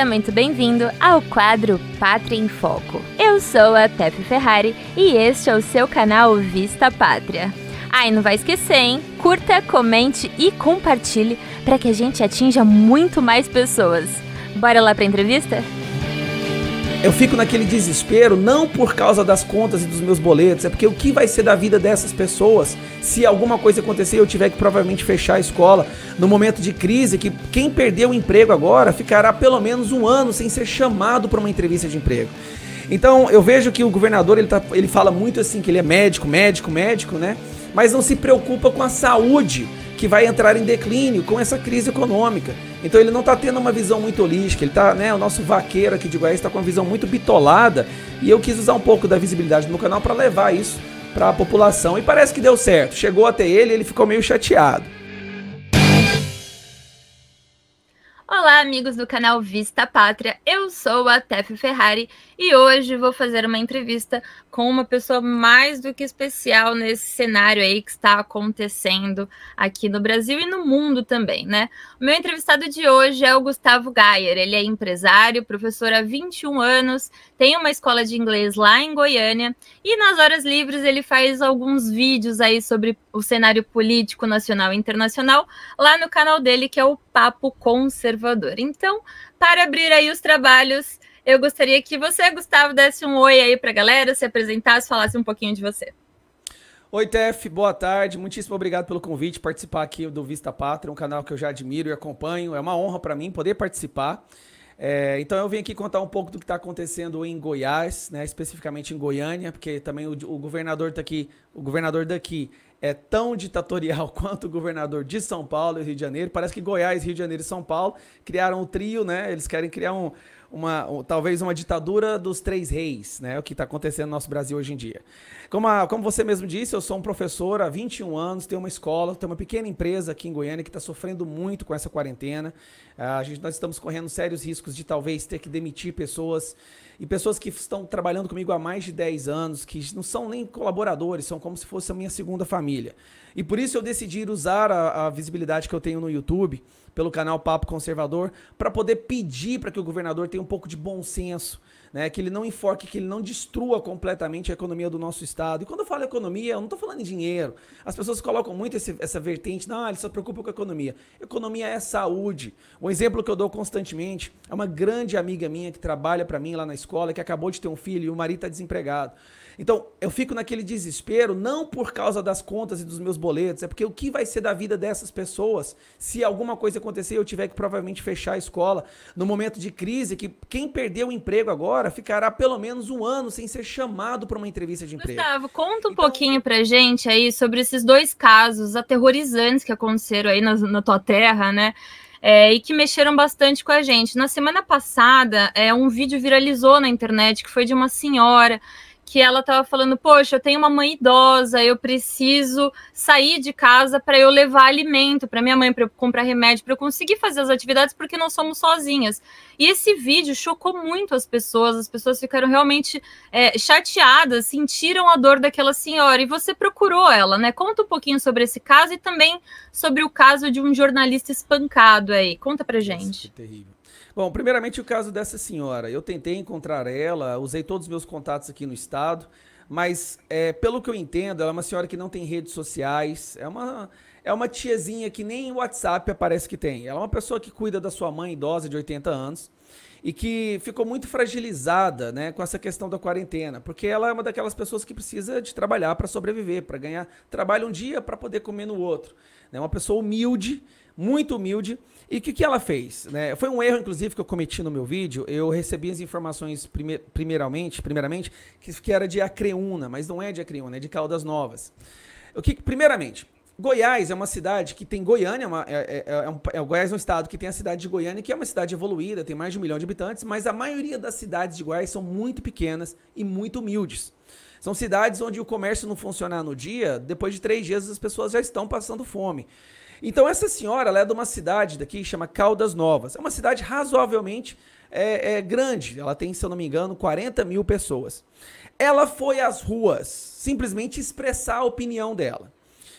Seja muito bem-vindo ao quadro Pátria em Foco. Eu sou a Pepe Ferrari e este é o seu canal Vista Pátria. Ah, e não vai esquecer, hein? Curta, comente e compartilhe para que a gente atinja muito mais pessoas. Bora lá para a entrevista? Eu fico naquele desespero não por causa das contas e dos meus boletos, é porque o que vai ser da vida dessas pessoas se alguma coisa acontecer e eu tiver que provavelmente fechar a escola no momento de crise, que quem perdeu o emprego agora ficará pelo menos um ano sem ser chamado para uma entrevista de emprego. Então eu vejo que o governador ele, tá, ele fala muito assim que ele é médico, médico, médico, né? Mas não se preocupa com a saúde que vai entrar em declínio com essa crise econômica. Então ele não está tendo uma visão muito holística, ele tá, né, o nosso vaqueiro aqui de Goiás está com uma visão muito bitolada e eu quis usar um pouco da visibilidade do meu canal para levar isso para a população e parece que deu certo. Chegou até ele, ele ficou meio chateado. Olá, amigos do canal Vista Pátria. Eu sou a Tef Ferrari e hoje vou fazer uma entrevista com uma pessoa mais do que especial nesse cenário aí que está acontecendo aqui no Brasil e no mundo também, né? O meu entrevistado de hoje é o Gustavo Gayer. Ele é empresário, professor há 21 anos, tem uma escola de inglês lá em Goiânia e nas horas livres ele faz alguns vídeos aí sobre o cenário político nacional e internacional lá no canal dele que é o Papo Conservador. Então, para abrir aí os trabalhos eu gostaria que você, Gustavo, desse um oi aí para a galera, se apresentasse, falasse um pouquinho de você. Oi, Tef, boa tarde. Muitíssimo obrigado pelo convite, participar aqui do Vista Pátria, um canal que eu já admiro e acompanho. É uma honra para mim poder participar. É, então eu vim aqui contar um pouco do que está acontecendo em Goiás, né, especificamente em Goiânia, porque também o, o governador está aqui, o governador daqui é tão ditatorial quanto o governador de São Paulo e Rio de Janeiro. Parece que Goiás, Rio de Janeiro e São Paulo criaram um trio, né? Eles querem criar um, uma, talvez uma ditadura dos três reis, né? O que está acontecendo no nosso Brasil hoje em dia. Como, a, como você mesmo disse, eu sou um professor há 21 anos, tenho uma escola, tenho uma pequena empresa aqui em Goiânia que está sofrendo muito com essa quarentena. Ah, a gente, nós estamos correndo sérios riscos de talvez ter que demitir pessoas e pessoas que estão trabalhando comigo há mais de 10 anos, que não são nem colaboradores, são como se fosse a minha segunda família. E por isso eu decidi usar a, a visibilidade que eu tenho no YouTube, pelo canal Papo Conservador, para poder pedir para que o governador tenha um pouco de bom senso, né, que ele não enfoque, que ele não destrua completamente a economia do nosso estado. E quando eu falo economia, eu não estou falando em dinheiro. As pessoas colocam muito esse, essa vertente, não, ele só preocupa com a economia. Economia é saúde. Um exemplo que eu dou constantemente é uma grande amiga minha que trabalha para mim lá na escola, que acabou de ter um filho e o marido está desempregado. Então, eu fico naquele desespero, não por causa das contas e dos meus boletos, é porque o que vai ser da vida dessas pessoas se alguma coisa acontecer e eu tiver que provavelmente fechar a escola no momento de crise, que quem perdeu o emprego agora ficará pelo menos um ano sem ser chamado para uma entrevista de emprego. Gustavo, conta um então, pouquinho pra gente aí sobre esses dois casos aterrorizantes que aconteceram aí na, na tua terra, né? É, e que mexeram bastante com a gente. Na semana passada, é, um vídeo viralizou na internet que foi de uma senhora que ela estava falando: Poxa, eu tenho uma mãe idosa, eu preciso sair de casa para eu levar alimento para minha mãe, para eu comprar remédio, para eu conseguir fazer as atividades, porque não somos sozinhas. E esse vídeo chocou muito as pessoas, as pessoas ficaram realmente é, chateadas, sentiram a dor daquela senhora. E você procurou ela, né? Conta um pouquinho sobre esse caso e também sobre o caso de um jornalista espancado aí. Conta pra gente. Nossa, que terrível. Bom, primeiramente o caso dessa senhora. Eu tentei encontrar ela, usei todos os meus contatos aqui no estado, mas é, pelo que eu entendo, ela é uma senhora que não tem redes sociais, é uma, é uma tiazinha que nem o WhatsApp parece que tem. Ela é uma pessoa que cuida da sua mãe idosa de 80 anos e que ficou muito fragilizada né, com essa questão da quarentena, porque ela é uma daquelas pessoas que precisa de trabalhar para sobreviver, para ganhar trabalho um dia para poder comer no outro. É né? uma pessoa humilde, muito humilde, e o que, que ela fez? Né? Foi um erro, inclusive, que eu cometi no meu vídeo. Eu recebi as informações prime primeiramente, primeiramente que, que era de Acreúna, mas não é de Acreúna, é de Caldas Novas. O que, primeiramente, Goiás é uma cidade que tem Goiânia, é uma, é, é, é, um, é, Goiás é um estado que tem a cidade de Goiânia, que é uma cidade evoluída, tem mais de um milhão de habitantes, mas a maioria das cidades de Goiás são muito pequenas e muito humildes. São cidades onde o comércio não funcionar no dia, depois de três dias as pessoas já estão passando fome. Então, essa senhora ela é de uma cidade daqui, chama Caldas Novas. É uma cidade razoavelmente é, é, grande. Ela tem, se eu não me engano, 40 mil pessoas. Ela foi às ruas simplesmente expressar a opinião dela.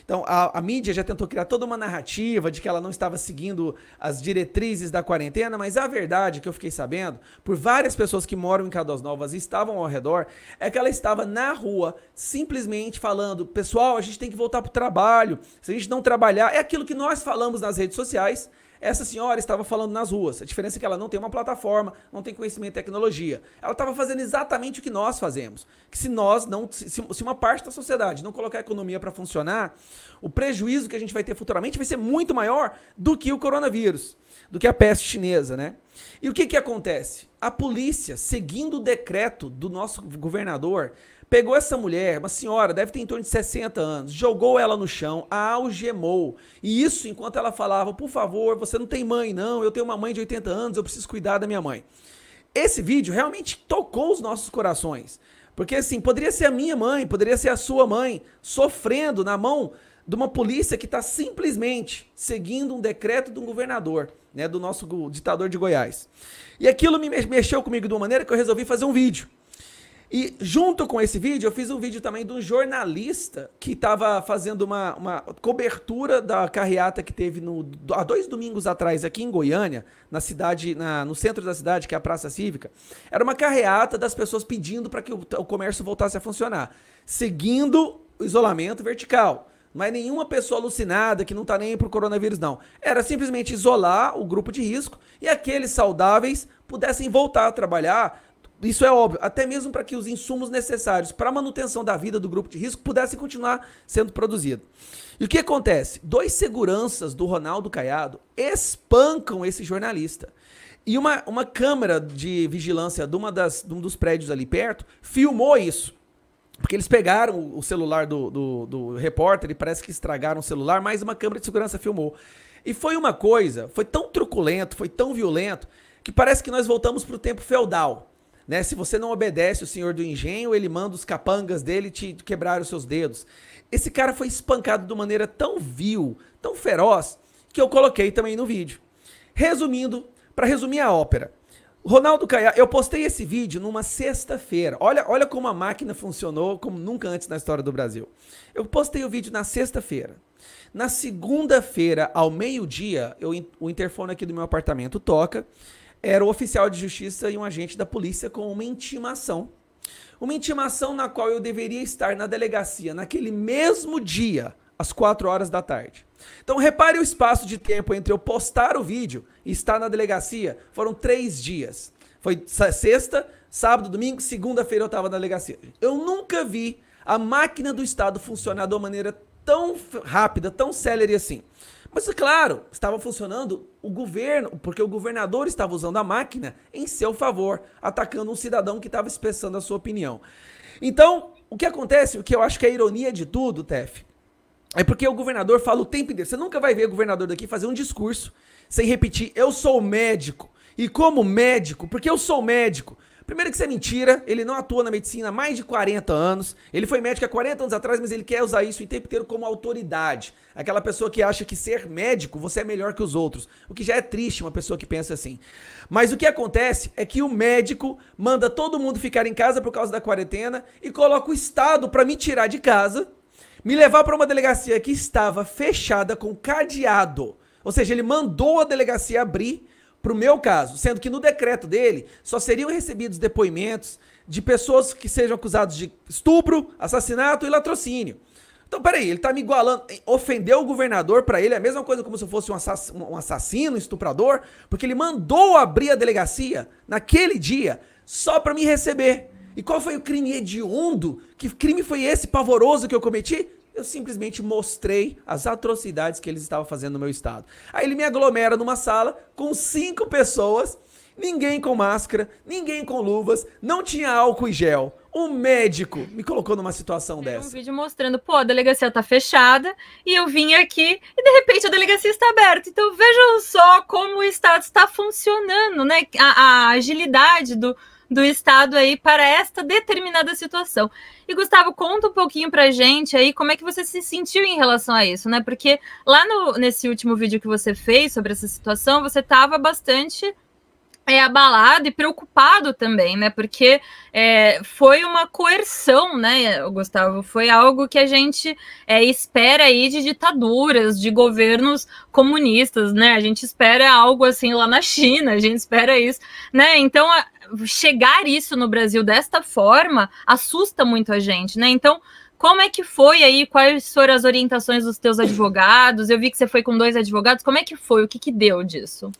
Então, a, a, mídia já tentou criar toda uma narrativa de que ela não estava seguindo as diretrizes da quarentena, mas a verdade que eu fiquei sabendo, por várias pessoas que moram em Caldas Novas e estavam ao redor, é que ela estava na rua simplesmente falando: pessoal, a gente tem que voltar para o trabalho, se a gente não trabalhar, é aquilo que nós falamos nas redes sociais, essa senhora estava falando nas ruas. A diferença é que ela não tem uma plataforma, não tem conhecimento em tecnologia. Ela estava fazendo exatamente o que nós fazemos. Que se nós não. Se, se uma parte da sociedade não colocar a economia para funcionar, o prejuízo que a gente vai ter futuramente vai ser muito maior do que o coronavírus, do que a peste chinesa, né? E o que, que acontece? A polícia, seguindo o decreto do nosso governador, Pegou essa mulher, uma senhora, deve ter em torno de 60 anos, jogou ela no chão, a algemou. E isso enquanto ela falava: por favor, você não tem mãe, não, eu tenho uma mãe de 80 anos, eu preciso cuidar da minha mãe. Esse vídeo realmente tocou os nossos corações. Porque assim, poderia ser a minha mãe, poderia ser a sua mãe, sofrendo na mão de uma polícia que está simplesmente seguindo um decreto de um governador, né, do nosso ditador de Goiás. E aquilo me mexeu comigo de uma maneira que eu resolvi fazer um vídeo. E junto com esse vídeo, eu fiz um vídeo também de um jornalista que estava fazendo uma, uma cobertura da carreata que teve no, há dois domingos atrás aqui em Goiânia, na cidade, na, no centro da cidade, que é a Praça Cívica. Era uma carreata das pessoas pedindo para que o, o comércio voltasse a funcionar, seguindo o isolamento vertical. Não é nenhuma pessoa alucinada que não está nem pro coronavírus, não. Era simplesmente isolar o grupo de risco e aqueles saudáveis pudessem voltar a trabalhar isso é óbvio, até mesmo para que os insumos necessários para a manutenção da vida do grupo de risco pudessem continuar sendo produzidos. E o que acontece? Dois seguranças do Ronaldo Caiado espancam esse jornalista. E uma, uma câmera de vigilância de, uma das, de um dos prédios ali perto filmou isso. Porque eles pegaram o celular do, do, do repórter e parece que estragaram o celular, mas uma câmera de segurança filmou. E foi uma coisa, foi tão truculento, foi tão violento, que parece que nós voltamos para o tempo feudal. Né? Se você não obedece o senhor do engenho, ele manda os capangas dele te quebrar os seus dedos. Esse cara foi espancado de maneira tão vil, tão feroz, que eu coloquei também no vídeo. Resumindo, para resumir a ópera, Ronaldo Caiado, eu postei esse vídeo numa sexta-feira. Olha, olha como a máquina funcionou como nunca antes na história do Brasil. Eu postei o vídeo na sexta-feira. Na segunda-feira, ao meio-dia, o interfone aqui do meu apartamento toca era o oficial de justiça e um agente da polícia com uma intimação. Uma intimação na qual eu deveria estar na delegacia naquele mesmo dia, às 4 horas da tarde. Então repare o espaço de tempo entre eu postar o vídeo e estar na delegacia. Foram três dias. Foi sexta, sábado, domingo, segunda-feira eu estava na delegacia. Eu nunca vi a máquina do Estado funcionar de uma maneira tão rápida, tão célere assim. Mas, claro, estava funcionando o governo, porque o governador estava usando a máquina em seu favor, atacando um cidadão que estava expressando a sua opinião. Então, o que acontece, o que eu acho que é a ironia de tudo, Tef, é porque o governador fala o tempo inteiro. Você nunca vai ver o governador daqui fazer um discurso sem repetir: eu sou médico. E como médico, porque eu sou médico, Primeiro que isso é mentira, ele não atua na medicina há mais de 40 anos. Ele foi médico há 40 anos atrás, mas ele quer usar isso o tempo inteiro como autoridade. Aquela pessoa que acha que ser médico você é melhor que os outros. O que já é triste uma pessoa que pensa assim. Mas o que acontece é que o médico manda todo mundo ficar em casa por causa da quarentena e coloca o Estado para me tirar de casa, me levar para uma delegacia que estava fechada com cadeado. Ou seja, ele mandou a delegacia abrir para o meu caso, sendo que no decreto dele só seriam recebidos depoimentos de pessoas que sejam acusadas de estupro, assassinato e latrocínio. Então, peraí, ele tá me igualando. Ofendeu o governador para ele é a mesma coisa como se eu fosse um, um assassino, um estuprador, porque ele mandou abrir a delegacia naquele dia só para me receber. E qual foi o crime hediondo? Que crime foi esse pavoroso que eu cometi? Eu simplesmente mostrei as atrocidades que eles estavam fazendo no meu estado. Aí ele me aglomera numa sala com cinco pessoas, ninguém com máscara, ninguém com luvas, não tinha álcool e gel. Um médico me colocou numa situação eu dessa. um vídeo mostrando, pô, a delegacia tá fechada e eu vim aqui e de repente a delegacia está aberta. Então vejam só como o Estado está funcionando, né? A, a agilidade do, do Estado aí para esta determinada situação. E, Gustavo, conta um pouquinho pra gente aí como é que você se sentiu em relação a isso, né? Porque lá no, nesse último vídeo que você fez sobre essa situação, você estava bastante é, abalado e preocupado também, né? Porque é, foi uma coerção, né, Gustavo? Foi algo que a gente é, espera aí de ditaduras, de governos comunistas, né? A gente espera algo assim lá na China, a gente espera isso, né? Então, a, chegar isso no Brasil desta forma assusta muito a gente, né? Então, como é que foi aí? Quais foram as orientações dos teus advogados? Eu vi que você foi com dois advogados. Como é que foi? O que, que deu disso?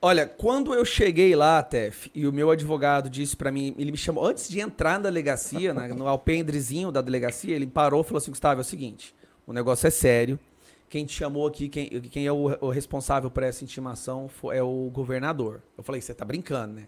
Olha, quando eu cheguei lá, Tef, e o meu advogado disse para mim, ele me chamou antes de entrar na delegacia, no alpendrezinho da delegacia, ele parou e falou assim: Gustavo, é o seguinte, o negócio é sério. Quem te chamou aqui, quem, quem é o, o responsável por essa intimação foi, é o governador. Eu falei: você tá brincando, né?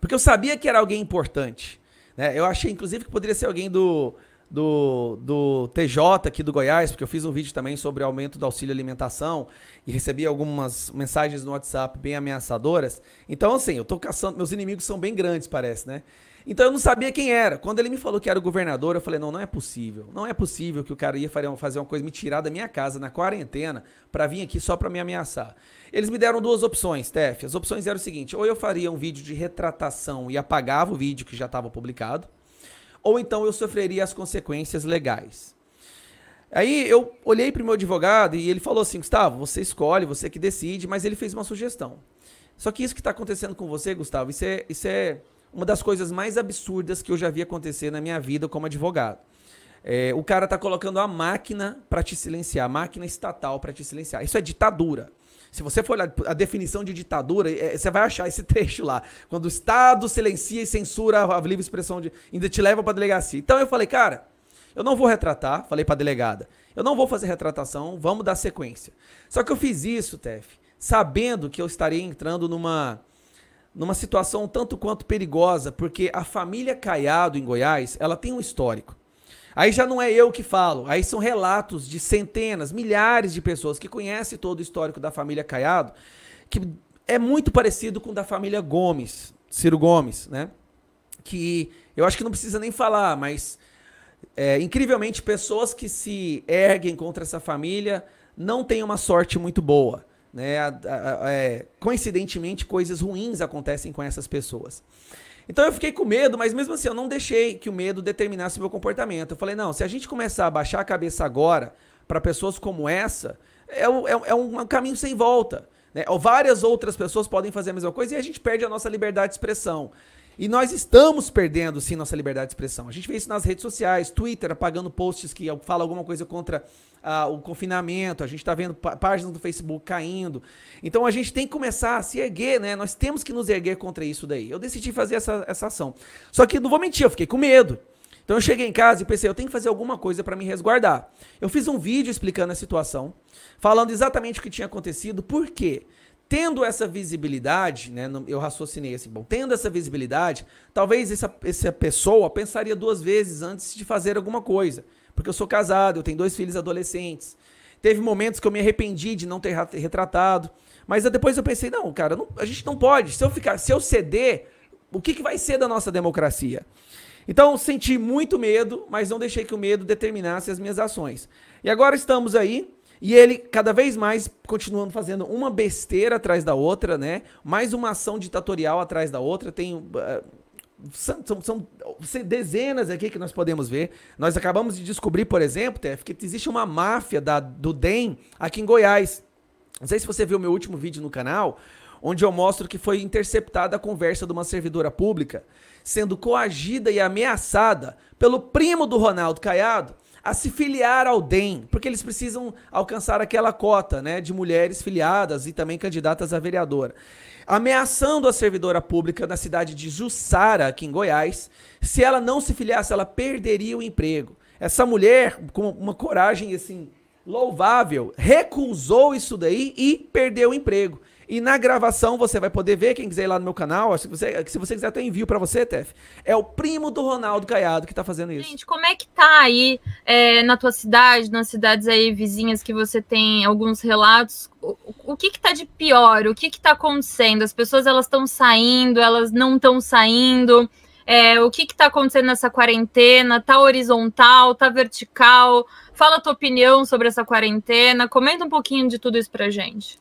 Porque eu sabia que era alguém importante. Né? Eu achei, inclusive, que poderia ser alguém do, do, do TJ aqui do Goiás, porque eu fiz um vídeo também sobre aumento do auxílio alimentação e recebi algumas mensagens no WhatsApp bem ameaçadoras. Então, assim, eu tô caçando. Meus inimigos são bem grandes, parece, né? Então eu não sabia quem era. Quando ele me falou que era o governador, eu falei: não, não é possível. Não é possível que o cara ia fazer uma coisa, me tirar da minha casa na quarentena para vir aqui só para me ameaçar. Eles me deram duas opções, Tef. As opções eram o seguinte: ou eu faria um vídeo de retratação e apagava o vídeo que já estava publicado, ou então eu sofreria as consequências legais. Aí eu olhei para o meu advogado e ele falou assim: Gustavo, você escolhe, você que decide, mas ele fez uma sugestão. Só que isso que está acontecendo com você, Gustavo, isso é. Isso é uma das coisas mais absurdas que eu já vi acontecer na minha vida como advogado. É, o cara tá colocando a máquina para te silenciar, a máquina estatal para te silenciar. Isso é ditadura. Se você for olhar a definição de ditadura, é, você vai achar esse trecho lá. Quando o Estado silencia e censura a livre expressão, de, ainda te leva para delegacia. Então eu falei, cara, eu não vou retratar, falei para a delegada. Eu não vou fazer retratação, vamos dar sequência. Só que eu fiz isso, Tef, sabendo que eu estaria entrando numa numa situação tanto quanto perigosa, porque a família Caiado em Goiás, ela tem um histórico. Aí já não é eu que falo, aí são relatos de centenas, milhares de pessoas que conhecem todo o histórico da família Caiado, que é muito parecido com o da família Gomes, Ciro Gomes, né? Que eu acho que não precisa nem falar, mas é, incrivelmente pessoas que se erguem contra essa família não têm uma sorte muito boa. Né? É, coincidentemente, coisas ruins acontecem com essas pessoas. Então eu fiquei com medo, mas mesmo assim eu não deixei que o medo determinasse o meu comportamento. Eu falei, não, se a gente começar a baixar a cabeça agora para pessoas como essa, é, é, é, é um caminho sem volta. Né? Ou várias outras pessoas podem fazer a mesma coisa e a gente perde a nossa liberdade de expressão. E nós estamos perdendo, sim, nossa liberdade de expressão. A gente vê isso nas redes sociais, Twitter apagando posts que falam alguma coisa contra ah, o confinamento, a gente está vendo páginas do Facebook caindo. Então a gente tem que começar a se erguer, né? Nós temos que nos erguer contra isso daí. Eu decidi fazer essa, essa ação. Só que não vou mentir, eu fiquei com medo. Então eu cheguei em casa e pensei, eu tenho que fazer alguma coisa para me resguardar. Eu fiz um vídeo explicando a situação, falando exatamente o que tinha acontecido, por quê? Tendo essa visibilidade, né, eu raciocinei assim, bom, tendo essa visibilidade, talvez essa, essa pessoa pensaria duas vezes antes de fazer alguma coisa. Porque eu sou casado, eu tenho dois filhos adolescentes. Teve momentos que eu me arrependi de não ter retratado. Mas depois eu pensei, não, cara, não, a gente não pode. Se eu ficar, se eu ceder, o que, que vai ser da nossa democracia? Então, senti muito medo, mas não deixei que o medo determinasse as minhas ações. E agora estamos aí e ele, cada vez mais, continuando fazendo uma besteira atrás da outra, né? Mais uma ação ditatorial atrás da outra. Tem. Uh, são, são, são, dezenas aqui que nós podemos ver. Nós acabamos de descobrir, por exemplo, Tef, que existe uma máfia da, do DEM aqui em Goiás. Não sei se você viu meu último vídeo no canal, onde eu mostro que foi interceptada a conversa de uma servidora pública sendo coagida e ameaçada pelo primo do Ronaldo Caiado a se filiar ao DEM, porque eles precisam alcançar aquela cota né, de mulheres filiadas e também candidatas a vereadora. Ameaçando a servidora pública na cidade de Jussara, aqui em Goiás, se ela não se filiasse, ela perderia o emprego. Essa mulher, com uma coragem assim louvável, recusou isso daí e perdeu o emprego. E na gravação você vai poder ver, quem quiser ir lá no meu canal, se você, se você quiser até envio para você, Tef. É o primo do Ronaldo Caiado que tá fazendo isso. Gente, como é que tá aí é, na tua cidade, nas cidades aí vizinhas que você tem alguns relatos? O, o que que tá de pior? O que que tá acontecendo? As pessoas, elas estão saindo, elas não estão saindo... É, o que está acontecendo nessa quarentena? Tá horizontal? Tá vertical? Fala a tua opinião sobre essa quarentena. Comenta um pouquinho de tudo isso pra gente.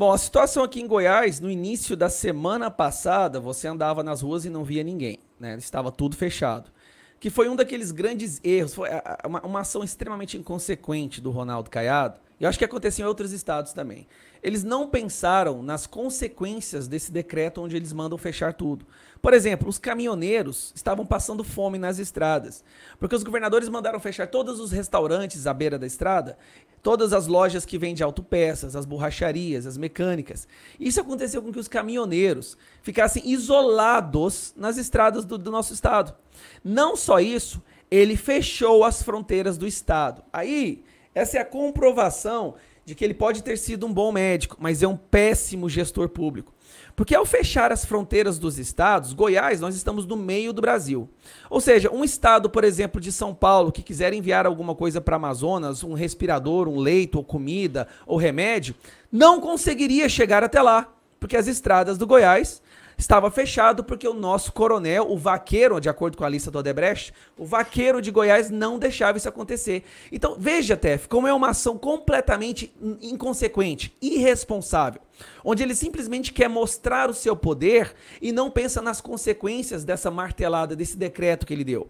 Bom, a situação aqui em Goiás, no início da semana passada, você andava nas ruas e não via ninguém, né? Estava tudo fechado. Que foi um daqueles grandes erros, foi uma, uma ação extremamente inconsequente do Ronaldo Caiado, e acho que aconteceu em outros estados também. Eles não pensaram nas consequências desse decreto onde eles mandam fechar tudo. Por exemplo, os caminhoneiros estavam passando fome nas estradas, porque os governadores mandaram fechar todos os restaurantes à beira da estrada, todas as lojas que vendem autopeças, as borracharias, as mecânicas. Isso aconteceu com que os caminhoneiros ficassem isolados nas estradas do, do nosso estado. Não só isso, ele fechou as fronteiras do estado. Aí, essa é a comprovação de que ele pode ter sido um bom médico, mas é um péssimo gestor público. Porque ao fechar as fronteiras dos estados, Goiás, nós estamos no meio do Brasil. Ou seja, um estado, por exemplo, de São Paulo, que quiser enviar alguma coisa para Amazonas, um respirador, um leito, ou comida, ou remédio, não conseguiria chegar até lá, porque as estradas do Goiás estava fechado porque o nosso coronel, o vaqueiro, de acordo com a lista do Odebrecht, o vaqueiro de Goiás não deixava isso acontecer. Então, veja, Tef, como é uma ação completamente inconsequente, irresponsável, onde ele simplesmente quer mostrar o seu poder e não pensa nas consequências dessa martelada, desse decreto que ele deu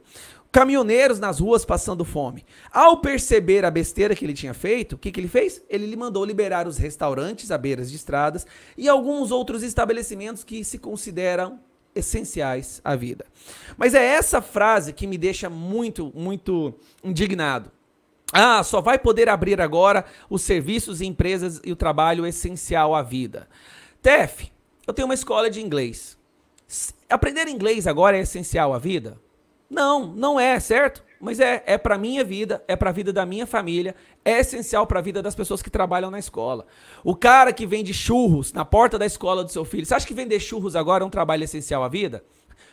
caminhoneiros nas ruas passando fome. Ao perceber a besteira que ele tinha feito, o que, que ele fez? Ele lhe mandou liberar os restaurantes à beira de estradas e alguns outros estabelecimentos que se consideram essenciais à vida. Mas é essa frase que me deixa muito, muito indignado. Ah, só vai poder abrir agora os serviços e empresas e o trabalho essencial à vida. TEF, eu tenho uma escola de inglês. Aprender inglês agora é essencial à vida? Não, não é, certo? Mas é, é para minha vida, é para a vida da minha família, é essencial para a vida das pessoas que trabalham na escola. O cara que vende churros na porta da escola do seu filho, você acha que vender churros agora é um trabalho essencial à vida?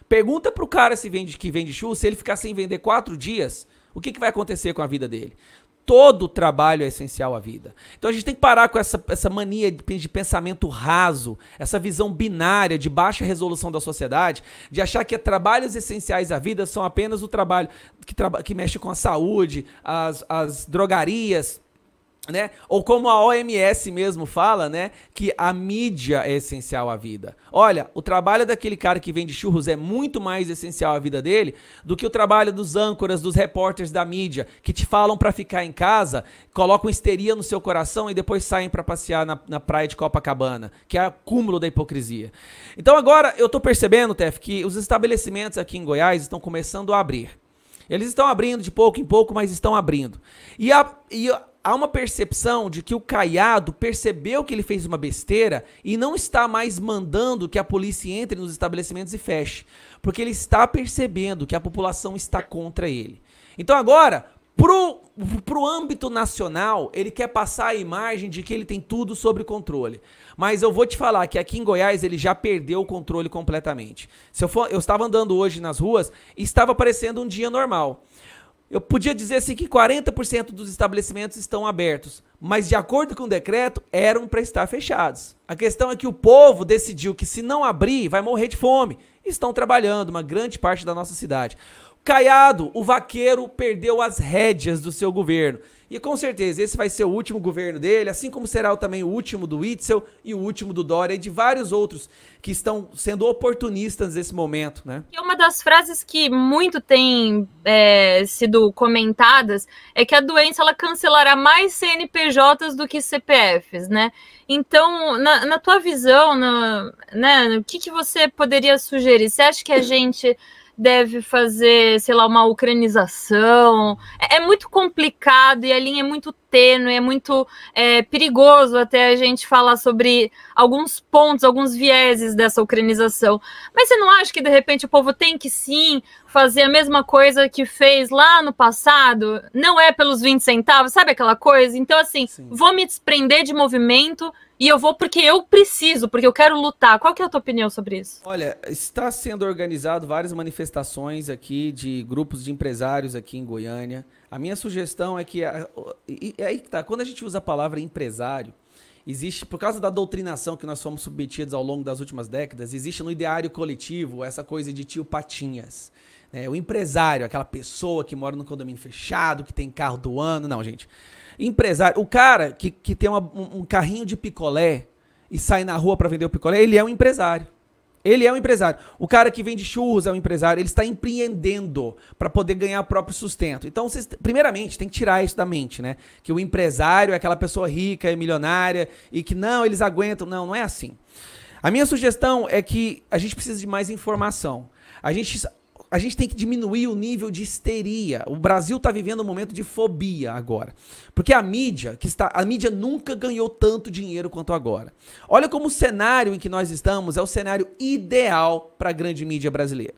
Pergunta pro cara se vende que vende churros, se ele ficar sem vender quatro dias, o que, que vai acontecer com a vida dele? todo trabalho é essencial à vida. Então a gente tem que parar com essa, essa mania de, de, pensamento raso, essa visão binária de baixa resolução da sociedade, de achar que trabalhos essenciais à vida são apenas o trabalho que, traba que mexe com a saúde, as, as drogarias, né? Ou como a OMS mesmo fala, né? Que a mídia é essencial à vida. Olha, o trabalho daquele cara que vende churros é muito mais essencial à vida dele do que o trabalho dos âncoras, dos repórteres da mídia, que te falam para ficar em casa, colocam histeria no seu coração e depois saem para passear na, na, praia de Copacabana, que é o cúmulo da hipocrisia. Então agora eu tô percebendo, Tef, que os estabelecimentos aqui em Goiás estão começando a abrir. Eles estão abrindo de pouco em pouco, mas estão abrindo. E, a, e a, há uma percepção de que o caiado percebeu que ele fez uma besteira e não está mais mandando que a polícia entre nos estabelecimentos e feche, porque ele está percebendo que a população está contra ele. Então agora, pro pro âmbito nacional, ele quer passar a imagem de que ele tem tudo sob controle. Mas eu vou te falar que aqui em Goiás ele já perdeu o controle completamente. Se eu for, eu estava andando hoje nas ruas e estava parecendo um dia normal. Eu podia dizer assim que 40% dos estabelecimentos estão abertos, mas de acordo com o decreto, eram para estar fechados. A questão é que o povo decidiu que se não abrir, vai morrer de fome. Estão trabalhando uma grande parte da nossa cidade. Caiado, o vaqueiro perdeu as rédeas do seu governo. E com certeza esse vai ser o último governo dele, assim como será também o último do Itzel e o último do Dória e de vários outros que estão sendo oportunistas nesse momento, né? E uma das frases que muito tem é, sido comentadas é que a doença ela cancelará mais CNPJs do que CPFs, né? Então, na, na tua visão, na, né, o que, que você poderia sugerir? Você acha que a gente deve fazer, sei lá, uma ucranização. É, é muito complicado e a linha é muito tênue, é muito é, perigoso até a gente falar sobre alguns pontos, alguns vieses dessa ucranização. Mas você não acha que, de repente, o povo tem que sim fazer a mesma coisa que fez lá no passado? Não é pelos 20 centavos, sabe aquela coisa? Então, assim, sim. vou me desprender de movimento e eu vou porque eu preciso, porque eu quero lutar. Qual que é a tua opinião sobre isso? Olha, está sendo organizado várias manifestações aqui de grupos de empresários aqui em Goiânia. A minha sugestão é que e aí tá, quando a gente usa a palavra empresário, existe por causa da doutrinação que nós fomos submetidos ao longo das últimas décadas, existe no ideário coletivo essa coisa de tio patinhas. Né? O empresário, aquela pessoa que mora no condomínio fechado, que tem carro do ano. Não, gente. Empresário. O cara que, que tem uma, um, carrinho de picolé e sai na rua para vender o picolé, ele é um empresário. Ele é um empresário. O cara que vende churros é um empresário. Ele está empreendendo para poder ganhar o próprio sustento. Então, vocês, primeiramente, tem que tirar isso da mente, né? Que o empresário é aquela pessoa rica é milionária e que não, eles aguentam. Não, não é assim. A minha sugestão é que a gente precisa de mais informação. A gente a gente tem que diminuir o nível de histeria. O Brasil está vivendo um momento de fobia agora. Porque a mídia, que está. A mídia nunca ganhou tanto dinheiro quanto agora. Olha como o cenário em que nós estamos é o cenário ideal para a grande mídia brasileira.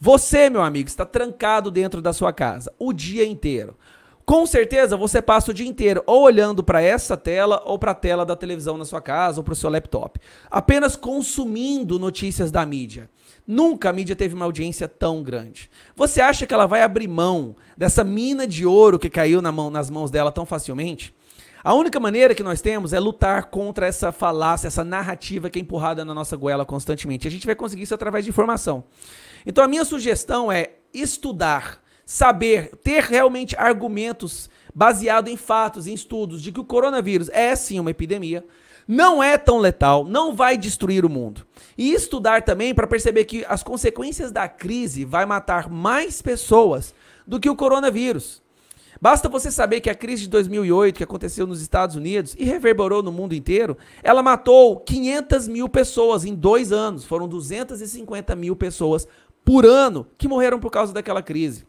Você, meu amigo, está trancado dentro da sua casa o dia inteiro. Com certeza você passa o dia inteiro ou olhando para essa tela ou para a tela da televisão na sua casa ou para o seu laptop, apenas consumindo notícias da mídia. Nunca a mídia teve uma audiência tão grande. Você acha que ela vai abrir mão dessa mina de ouro que caiu na mão, nas mãos dela tão facilmente? A única maneira que nós temos é lutar contra essa falácia, essa narrativa que é empurrada na nossa goela constantemente. A gente vai conseguir isso através de informação. Então a minha sugestão é estudar, saber, ter realmente argumentos baseados em fatos, em estudos, de que o coronavírus é sim uma epidemia, não é tão letal, não vai destruir o mundo. E estudar também para perceber que as consequências da crise vai matar mais pessoas do que o coronavírus. Basta você saber que a crise de 2008, que aconteceu nos Estados Unidos e reverberou no mundo inteiro, ela matou 500 mil pessoas em dois anos. Foram 250 mil pessoas por ano que morreram por causa daquela crise.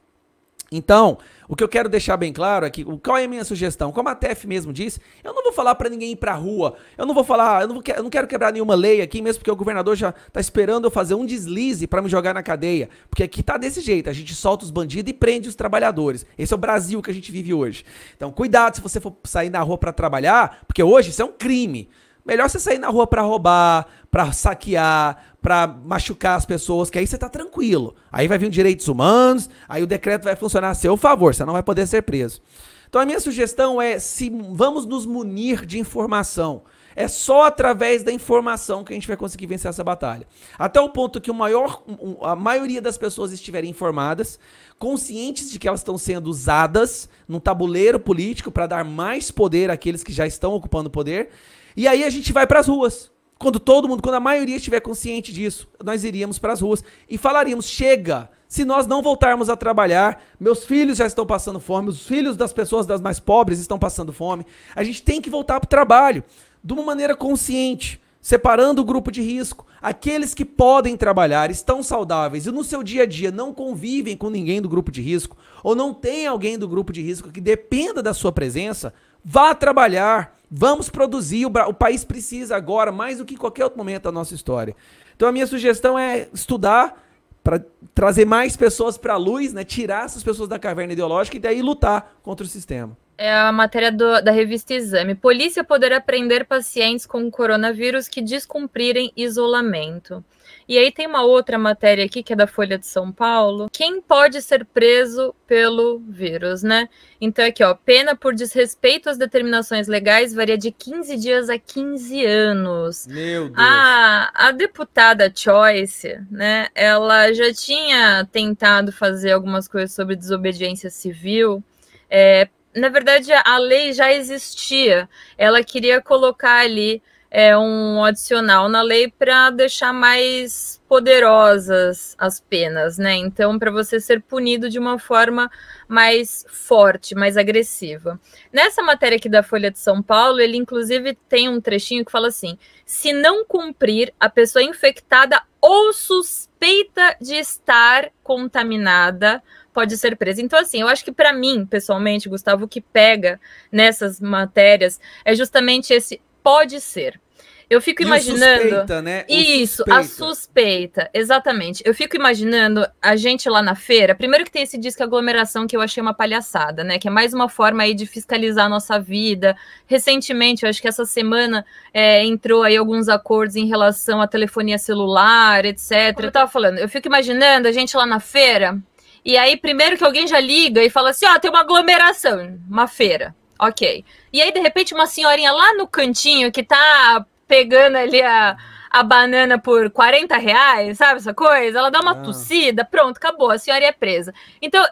Então, o que eu quero deixar bem claro é que qual é a minha sugestão? Como a TF mesmo disse, eu não vou falar para ninguém ir para a rua. Eu não vou falar, eu não, vou, eu não quero quebrar nenhuma lei aqui, mesmo porque o governador já tá esperando eu fazer um deslize para me jogar na cadeia, porque aqui tá desse jeito, a gente solta os bandidos e prende os trabalhadores. Esse é o Brasil que a gente vive hoje. Então, cuidado se você for sair na rua para trabalhar, porque hoje isso é um crime. Melhor você sair na rua para roubar, para saquear, para machucar as pessoas, que aí você tá tranquilo. Aí vai vir direitos humanos, aí o decreto vai funcionar a seu favor, você não vai poder ser preso. Então a minha sugestão é se vamos nos munir de informação. É só através da informação que a gente vai conseguir vencer essa batalha. Até o ponto que o maior, a maioria das pessoas estiverem informadas, conscientes de que elas estão sendo usadas no tabuleiro político para dar mais poder àqueles que já estão ocupando poder, e aí a gente vai para as ruas. Quando todo mundo, quando a maioria estiver consciente disso, nós iríamos para as ruas e falaríamos: chega, se nós não voltarmos a trabalhar, meus filhos já estão passando fome, os filhos das pessoas das mais pobres estão passando fome. A gente tem que voltar para o trabalho de uma maneira consciente, separando o grupo de risco. Aqueles que podem trabalhar, estão saudáveis e no seu dia a dia não convivem com ninguém do grupo de risco ou não tem alguém do grupo de risco que dependa da sua presença, Vá trabalhar, vamos produzir. O, o país precisa agora, mais do que em qualquer outro momento da nossa história. Então a minha sugestão é estudar para trazer mais pessoas para a luz, né? tirar essas pessoas da caverna ideológica e daí lutar contra o sistema. É a matéria do, da revista Exame. Polícia poderá prender pacientes com coronavírus que descumprirem isolamento. E aí tem uma outra matéria aqui que é da Folha de São Paulo. Quem pode ser preso pelo vírus, né? Então aqui, ó, pena por desrespeito às determinações legais varia de 15 dias a 15 anos. Meu Deus. A, a deputada Choice, né? Ela já tinha tentado fazer algumas coisas sobre desobediência civil. É, na verdade, a lei já existia. Ela queria colocar ali é, um adicional na lei para deixar mais poderosas as penas, né? Então, para você ser punido de uma forma mais forte, mais agressiva. Nessa matéria aqui da Folha de São Paulo, ele inclusive tem um trechinho que fala assim: se não cumprir, a pessoa infectada ou suspeita de estar contaminada pode ser presa. Então, assim, eu acho que para mim, pessoalmente, Gustavo, o que pega nessas matérias é justamente esse pode ser. Eu fico e imaginando. Suspeita, né? Isso, suspeita. a suspeita, exatamente. Eu fico imaginando a gente lá na feira. Primeiro que tem esse disco aglomeração que eu achei uma palhaçada, né? Que é mais uma forma aí de fiscalizar a nossa vida. Recentemente, eu acho que essa semana é, entrou aí alguns acordos em relação à telefonia celular, etc. Eu tava falando, eu fico imaginando a gente lá na feira. E aí, primeiro que alguém já liga e fala assim: ó, oh, tem uma aglomeração, uma feira. Ok. E aí, de repente, uma senhorinha lá no cantinho que tá pegando ali a, a banana por 40 reais, sabe essa coisa? Ela dá uma ah. tossida, pronto, acabou, a senhora é presa. Então,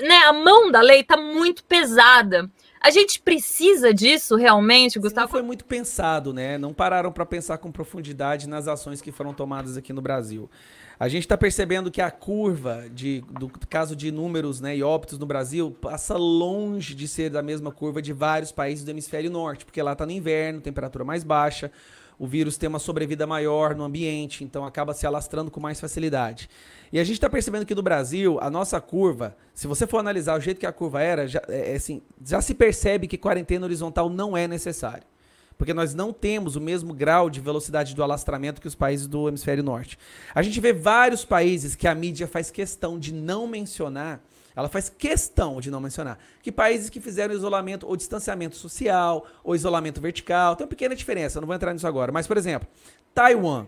né, a mão da lei tá muito pesada. A gente precisa disso realmente, Gustavo? Não foi muito pensado, né? Não pararam para pensar com profundidade nas ações que foram tomadas aqui no Brasil. A gente está percebendo que a curva de, do caso de números né, e óbitos no Brasil passa longe de ser da mesma curva de vários países do hemisfério norte, porque lá está no inverno, temperatura mais baixa, o vírus tem uma sobrevida maior no ambiente, então acaba se alastrando com mais facilidade. E a gente está percebendo que no Brasil, a nossa curva, se você for analisar o jeito que a curva era, já, é, é assim, já se percebe que quarentena horizontal não é necessária porque nós não temos o mesmo grau de velocidade do alastramento que os países do hemisfério norte. A gente vê vários países que a mídia faz questão de não mencionar, ela faz questão de não mencionar, que países que fizeram isolamento ou distanciamento social, ou isolamento vertical, tem uma pequena diferença, não vou entrar nisso agora, mas por exemplo, Taiwan.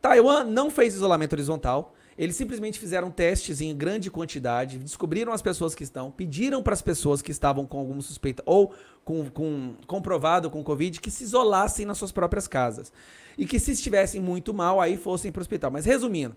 Taiwan não fez isolamento horizontal, eles simplesmente fizeram testes em grande quantidade, descobriram as pessoas que estão, pediram para as pessoas que estavam com alguma suspeita ou com, com comprovado com Covid que se isolassem nas suas próprias casas. E que se estivessem muito mal, aí fossem para o hospital. Mas resumindo,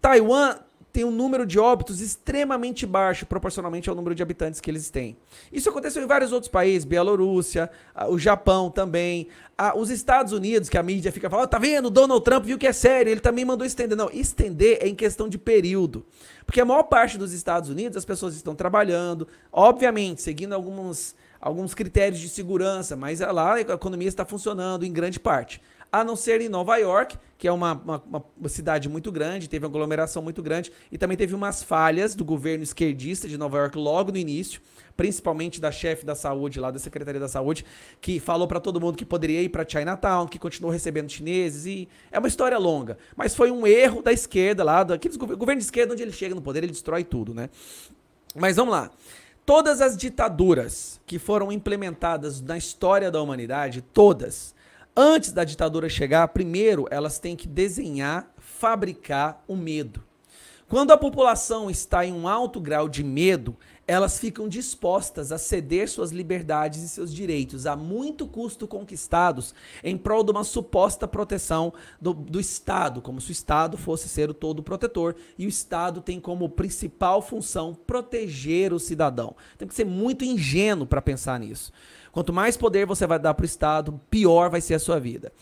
Taiwan tem um número de óbitos extremamente baixo proporcionalmente ao número de habitantes que eles têm. Isso aconteceu em vários outros países, Bielorrússia, o Japão também, os Estados Unidos, que a mídia fica falando, tá vendo, Donald Trump viu que é sério, ele também mandou estender. Não, estender é em questão de período. Porque a maior parte dos Estados Unidos, as pessoas estão trabalhando, obviamente, seguindo alguns, alguns critérios de segurança, mas é, lá a economia está funcionando em grande parte a não ser em Nova York, que é uma, uma, uma, cidade muito grande, teve uma aglomeração muito grande, e também teve umas falhas do governo esquerdista de Nova York logo no início, principalmente da chefe da saúde lá, da Secretaria da Saúde, que falou para todo mundo que poderia ir para Chinatown, que continuou recebendo chineses, e é uma história longa. Mas foi um erro da esquerda lá, daqueles, o governo de esquerda, onde ele chega no poder, ele destrói tudo, né? Mas vamos lá. Todas as ditaduras que foram implementadas na história da humanidade, todas, Antes da ditadura chegar, primeiro elas têm que desenhar, fabricar o medo. Quando a população está em um alto grau de medo, elas ficam dispostas a ceder suas liberdades e seus direitos a muito custo conquistados em prol de uma suposta proteção do, do Estado, como se o Estado fosse ser o todo protetor e o Estado tem como principal função proteger o cidadão. Tem que ser muito ingênuo para pensar nisso. Quanto mais poder você vai dar para o Estado, pior vai ser a sua vida.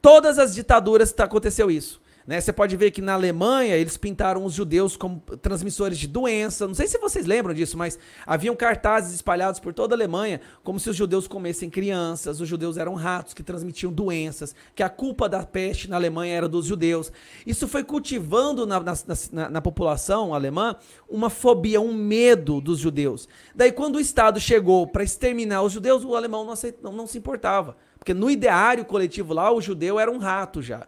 Todas as ditaduras aconteceu isso. Né? Você pode ver que na Alemanha eles pintaram os judeus como transmissores de doença. Não sei se vocês lembram disso, mas haviam cartazes espalhados por toda a Alemanha como se os judeus comessem crianças, os judeus eram ratos que transmitiam doenças, que a culpa da peste na Alemanha era dos judeus. Isso foi cultivando na, na, na, na população alemã uma fobia, um medo dos judeus. Daí, quando o Estado chegou para exterminar os judeus, o alemão não, não, não se importava. Porque no ideário coletivo lá, o judeu era um rato já.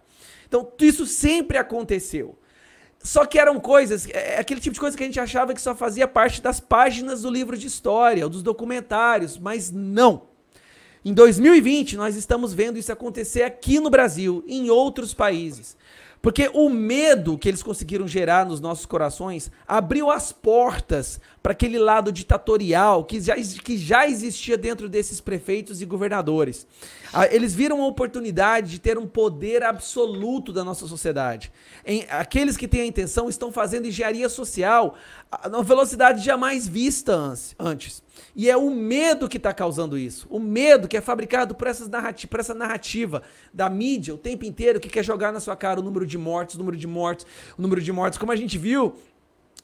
Então, isso sempre aconteceu. Só que eram coisas, é, é aquele tipo de coisa que a gente achava que só fazia parte das páginas do livro de história, ou dos documentários, mas não. Em 2020, nós estamos vendo isso acontecer aqui no Brasil, em outros países. Porque o medo que eles conseguiram gerar nos nossos corações abriu as portas para aquele lado ditatorial que já, que já existia dentro desses prefeitos e governadores. Ah, eles viram a oportunidade de ter um poder absoluto da nossa sociedade. Em, aqueles que têm a intenção estão fazendo engenharia social a, velocidade jamais vista antes. E é o medo que está causando isso. O medo que é fabricado por, essas narrati por essa narrativa da mídia o tempo inteiro que quer jogar na sua cara o número de mortes, o número de mortes, o número de mortes. Como a gente viu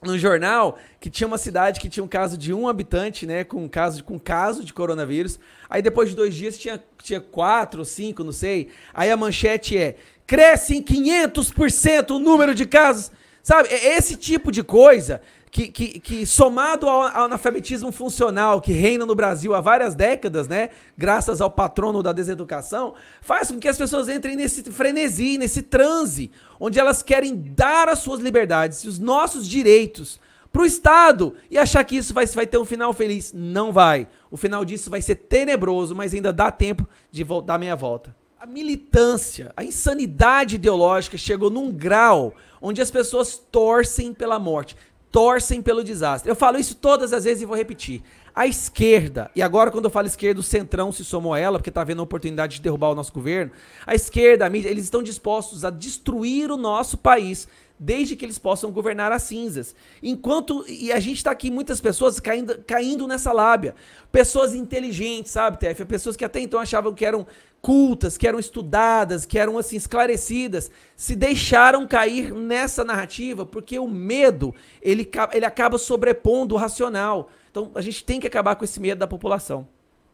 no jornal que tinha uma cidade que tinha um caso de um habitante, né, com caso de, com caso de coronavírus. Aí depois de dois dias tinha, tinha quatro, cinco, não sei. Aí a manchete é: cresce em 500% o número de casos. Sabe, é esse tipo de coisa que, que, que, somado ao analfabetismo funcional que reina no Brasil há várias décadas, né? Graças ao patrono da deseducação, faz com que as pessoas entrem nesse frenesi, nesse transe, onde elas querem dar as suas liberdades e os nossos direitos para o Estado e achar que isso vai, vai ter um final feliz. Não vai. O final disso vai ser tenebroso, mas ainda dá tempo de dar meia volta. A militância, a insanidade ideológica chegou num grau onde as pessoas torcem pela morte torcem pelo desastre. Eu falo isso todas as vezes e vou repetir. A esquerda, e agora quando eu falo esquerda, o centrão se somou a ela, porque está vendo a oportunidade de derrubar o nosso governo. A esquerda, a mídia, eles estão dispostos a destruir o nosso país, desde que eles possam governar as cinzas. Enquanto. E a gente está aqui, muitas pessoas caindo, caindo nessa lábia. Pessoas inteligentes, sabe, TF? Pessoas que até então achavam que eram cultas, que eram estudadas, que eram assim esclarecidas, se deixaram cair nessa narrativa, porque o medo, ele, ele acaba sobrepondo o racional. Então a gente tem que acabar com esse medo da população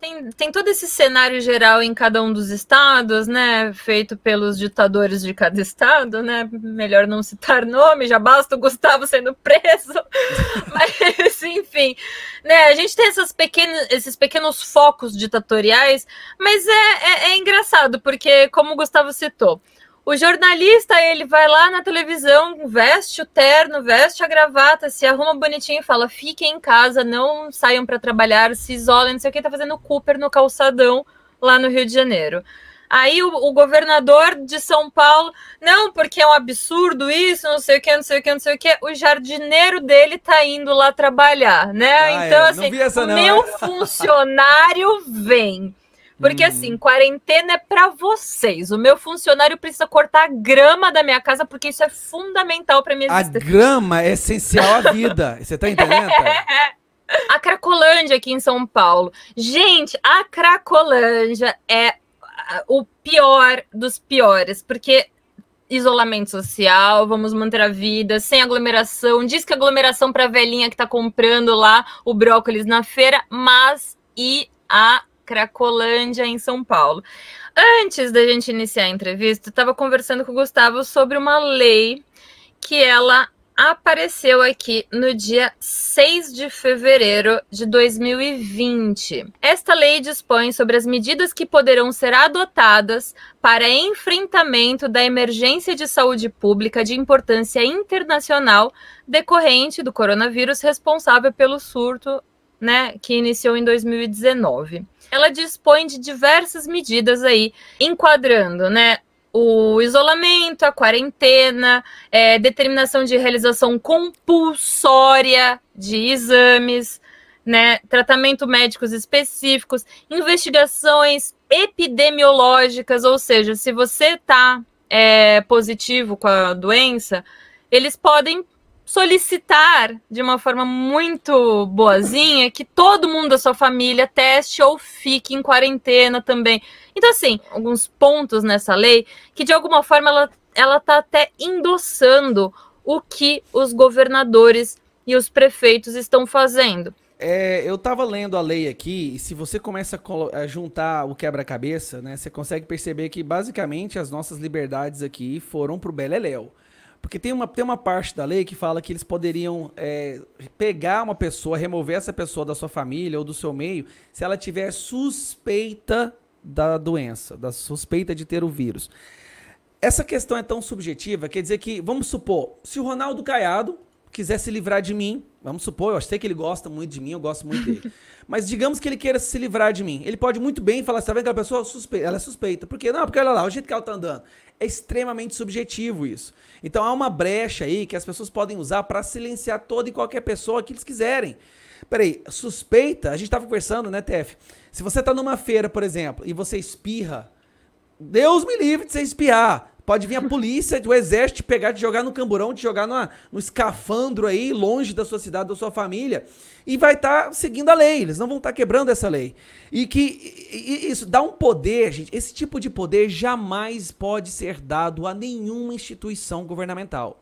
tem, tem todo esse cenário geral em cada um dos estados, né? Feito pelos ditadores de cada estado, né? Melhor não citar nome, já basta o Gustavo sendo preso. mas, enfim, né? A gente tem essas pequenas, esses pequenos focos ditatoriais, mas é, é, é engraçado, porque, como o Gustavo citou, o jornalista, ele vai lá na televisão, veste o terno, veste a gravata, se arruma bonitinho e fala: fiquem em casa, não saiam para trabalhar, se isolem, não sei o que, tá fazendo Cooper no calçadão lá no Rio de Janeiro. Aí o, o, governador de São Paulo, não, porque é um absurdo isso, não sei o que, não sei o que, não sei o que. O jardineiro dele tá indo lá trabalhar, né? Ah, então, é. assim, não essa, não. funcionário vem. Porque hum. assim, uhum. quarentena é para vocês. O meu funcionário precisa cortar a grama da minha casa porque isso é fundamental para minha a existência. A grama é essencial à vida. Você tá entendendo? a Cracolândia aqui em São Paulo. Gente, a Cracolândia é o pior dos piores, porque isolamento social, vamos manter a vida sem aglomeração. Diz que aglomeração para velhinha que tá comprando lá o brócolis na feira, mas e a Cracolândia, em São Paulo. Antes da gente iniciar a entrevista, eu estava conversando com o Gustavo sobre uma lei que ela apareceu aqui no dia 6 de fevereiro de 2020. Esta lei dispõe sobre as medidas que poderão ser adotadas para enfrentamento da emergência de saúde pública de importância internacional decorrente do coronavírus responsável pelo surto, né, que iniciou em 2019 ela dispõe de diversas medidas aí, enquadrando, né? O isolamento, a quarentena, é, determinação de realização compulsória de exames, né, tratamento médicos específicos, investigações epidemiológicas, ou seja, se você está é, positivo com a doença, eles podem solicitar de uma forma muito boazinha que todo mundo da sua família teste ou fique em quarentena também. Então, assim, alguns pontos nessa lei que de alguma forma ela, ela tá até endossando o que os governadores e os prefeitos estão fazendo. É, eu estava lendo a lei aqui, e se você começa a, juntar o quebra-cabeça, né, você consegue perceber que basicamente as nossas liberdades aqui foram pro Beleléu. Porque tem uma, tem uma parte da lei que fala que eles poderiam é, pegar uma pessoa, remover essa pessoa da sua família ou do seu meio, se ela tiver suspeita da doença, da suspeita de ter o vírus. Essa questão é tão subjetiva, quer dizer que, vamos supor, se o Ronaldo Caiado quiser se livrar de mim, vamos supor, eu sei que ele gosta muito de mim, eu gosto muito dele. Mas digamos que ele queira se livrar de mim. Ele pode muito bem falar, sabe assim, tá aquela pessoa? Suspeita, ela é suspeita. Por quê? Não, porque olha lá, o jeito que ela tá andando. É extremamente subjetivo isso. Então há uma brecha aí que as pessoas podem usar para silenciar toda e qualquer pessoa que eles quiserem. Peraí, suspeita, a gente tava conversando, né, Tef? Se você tá numa feira, por exemplo, e você espirra, Deus me livre de você espiar. Pode vir a polícia, o exército te pegar, te jogar no camburão, te jogar numa, no escafandro aí, longe da sua cidade, da sua família, e vai estar tá seguindo a lei. Eles não vão estar tá quebrando essa lei. E que e, e isso dá um poder, gente. Esse tipo de poder jamais pode ser dado a nenhuma instituição governamental.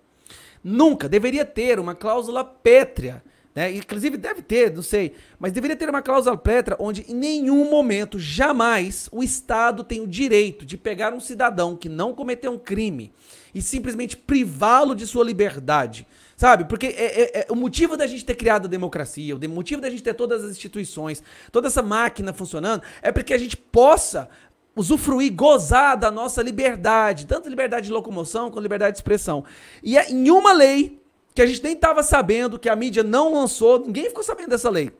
Nunca deveria ter uma cláusula pétrea né? Inclusive deve ter, não sei, mas deveria ter uma cláusula pletra onde em nenhum momento, jamais, o Estado tem o direito de pegar um cidadão que não cometeu um crime e simplesmente privá-lo de sua liberdade. Sabe? Porque é, é, é, o motivo da gente ter criado a democracia, o motivo da gente ter todas as instituições, toda essa máquina funcionando, é porque a gente possa usufruir, gozar da nossa liberdade, tanto liberdade de locomoção quanto liberdade de expressão. E é, em uma lei que a gente nem estava sabendo, que a mídia não lançou, ninguém ficou sabendo dessa lei.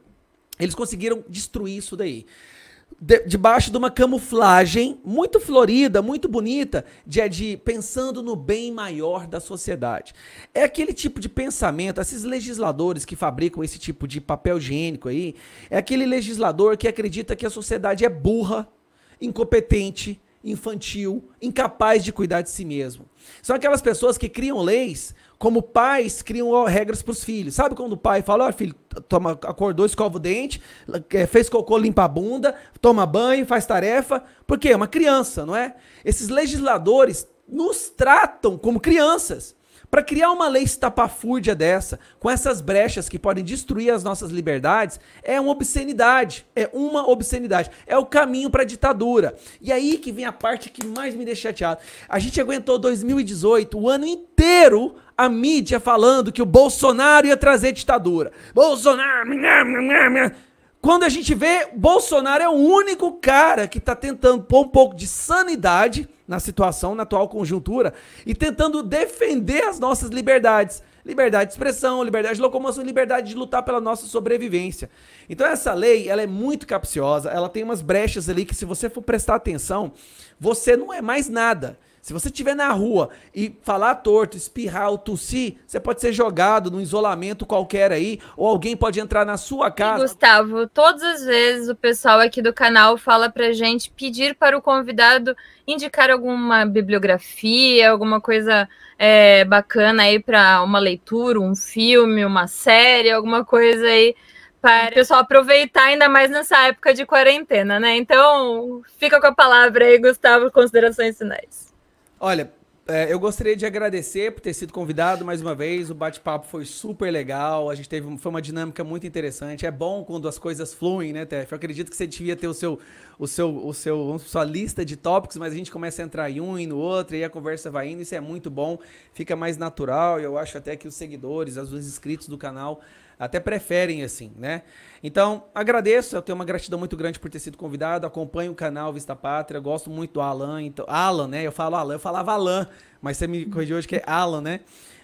Eles conseguiram destruir isso daí. De, debaixo de uma camuflagem muito florida, muito bonita, de, é de pensando no bem maior da sociedade. É aquele tipo de pensamento, esses legisladores que fabricam esse tipo de papel higiênico aí, é aquele legislador que acredita que a sociedade é burra, incompetente, infantil, incapaz de cuidar de si mesmo. São aquelas pessoas que criam leis como pais criam regras para os filhos. Sabe quando o pai fala, ó oh, filho, toma, acordou, escova o dente, eh, fez cocô, limpa a bunda, toma banho, faz tarefa. porque É uma criança, não é? Esses legisladores nos tratam como crianças. Para criar uma lei estapafúrdia dessa, com essas brechas que podem destruir as nossas liberdades, é uma obscenidade. É uma obscenidade. É o caminho para a ditadura. E é aí que vem a parte que mais me deixa chateado. A gente aguentou 2018, o ano inteiro, a mídia falando que o Bolsonaro ia trazer ditadura. Bolsonaro. Quando a gente vê, Bolsonaro é o único cara que está tentando pôr um pouco de sanidade na situação, na atual conjuntura, e tentando defender as nossas liberdades. Liberdade de expressão, liberdade de locomoção, liberdade de lutar pela nossa sobrevivência. Então essa lei, ela é muito capciosa, ela tem umas brechas ali que se você for prestar atenção, você não é mais nada. Se você estiver na rua e falar torto, espirrar ou tossir, você pode ser jogado num isolamento qualquer aí, ou alguém pode entrar na sua casa. E Gustavo, todas as vezes o pessoal aqui do canal fala pra gente pedir para o convidado indicar alguma bibliografia, alguma coisa é, bacana aí para uma leitura, um filme, uma série, alguma coisa aí para o pessoal aproveitar ainda mais nessa época de quarentena, né? Então, fica com a palavra aí, Gustavo, considerações finais. Olha, é, eu gostaria de agradecer por ter sido convidado mais uma vez. O bate-papo foi super legal. A gente teve foi uma dinâmica muito interessante. É bom quando as coisas fluem, né, Tef? Eu acredito que você devia ter o seu, o seu, o seu, sua lista de tópicos, mas a gente começa a entrar em um e no outro e a conversa vai indo. Isso é muito bom. Fica mais natural. Eu acho até que os seguidores, os inscritos do canal até preferem assim, né? Então, agradeço, eu tenho uma gratidão muito grande por ter sido convidado, acompanho o canal Vista Pátria, gosto muito do Alan, então, Alan, né? Eu falo Alan, eu falava Alan, mas você me corrigiu hoje que é Alan, né?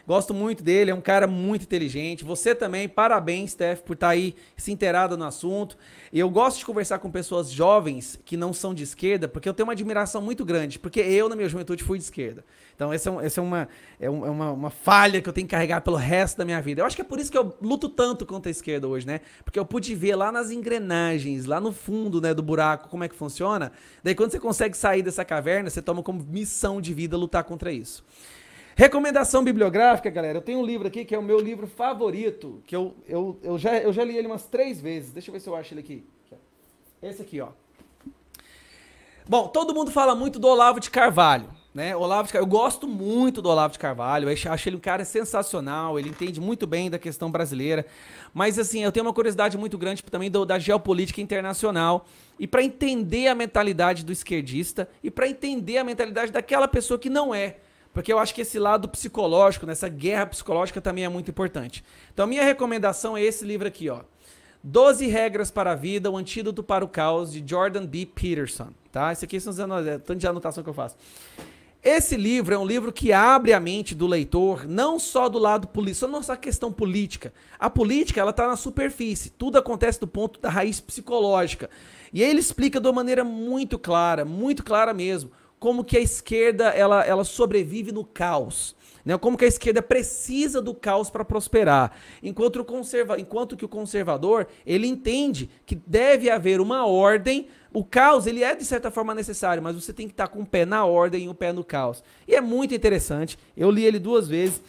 Gosto muito dele, é um cara muito inteligente. Você também, parabéns, Steph, por estar tá aí se inteirado no assunto. Eu gosto de conversar com pessoas jovens que não são de esquerda, porque eu tenho uma admiração muito grande, porque eu, na minha juventude, fui de esquerda. Então, essa é, um, é, uma, é, é uma, uma, falha que eu tenho que carregar pelo resto da minha vida. Eu acho que é por isso que eu luto tanto contra a esquerda hoje, né? Porque eu pude ver lá nas engrenagens, lá no fundo né, do buraco, como é que funciona. Daí, quando você consegue sair dessa caverna, você toma como missão de vida lutar contra isso. Recomendação bibliográfica, galera. Eu tenho um livro aqui que é o meu livro favorito, que eu, eu, eu, já, eu já li ele umas três vezes. Deixa eu ver se eu acho ele aqui. Esse aqui, ó. Bom, todo mundo fala muito do Olavo de Carvalho, né? Olavo de Carvalho, eu gosto muito do Olavo de Carvalho, eu acho ele um cara sensacional, ele entende muito bem da questão brasileira. Mas assim, eu tenho uma curiosidade muito grande também do, da geopolítica internacional e para entender a mentalidade do esquerdista e para entender a mentalidade daquela pessoa que não é porque eu acho que esse lado psicológico, nessa né, guerra psicológica também é muito importante. Então a minha recomendação é esse livro aqui, ó. 12 Regras para a Vida, o Antídoto para o Caos, de Jordan B. Peterson. Tá? Esse aqui são é tanto de anotação que eu faço. Esse livro é um livro que abre a mente do leitor, não só do lado político, não só a questão política. A política, ela está na superfície, tudo acontece do ponto da raiz psicológica. E ele explica de uma maneira muito clara, muito clara mesmo, como que a esquerda ela, ela sobrevive no caos. Né? Como que a esquerda precisa do caos para prosperar, enquanto, o conserva... enquanto que o conservador ele entende que deve haver uma ordem. O caos ele é de certa forma necessário, mas você tem que estar tá com o pé na ordem e o pé no caos. E é muito interessante. Eu li ele duas vezes.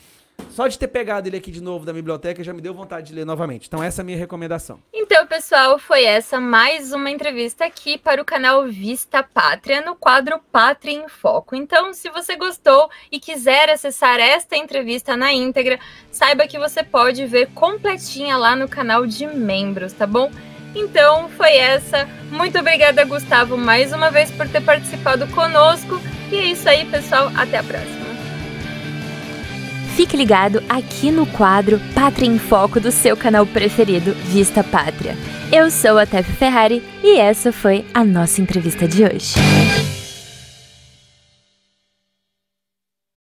Só de ter pegado ele aqui de novo da biblioteca já me deu vontade de ler novamente. Então, essa é a minha recomendação. Então, pessoal, foi essa mais uma entrevista aqui para o canal Vista Pátria, no quadro Pátria em Foco. Então, se você gostou e quiser acessar esta entrevista na íntegra, saiba que você pode ver completinha lá no canal de membros, tá bom? Então, foi essa. Muito obrigada, Gustavo, mais uma vez por ter participado conosco. E é isso aí, pessoal. Até a próxima. Fique ligado aqui no quadro Pátria em Foco do seu canal preferido, Vista Pátria. Eu sou a Tef Ferrari e essa foi a nossa entrevista de hoje.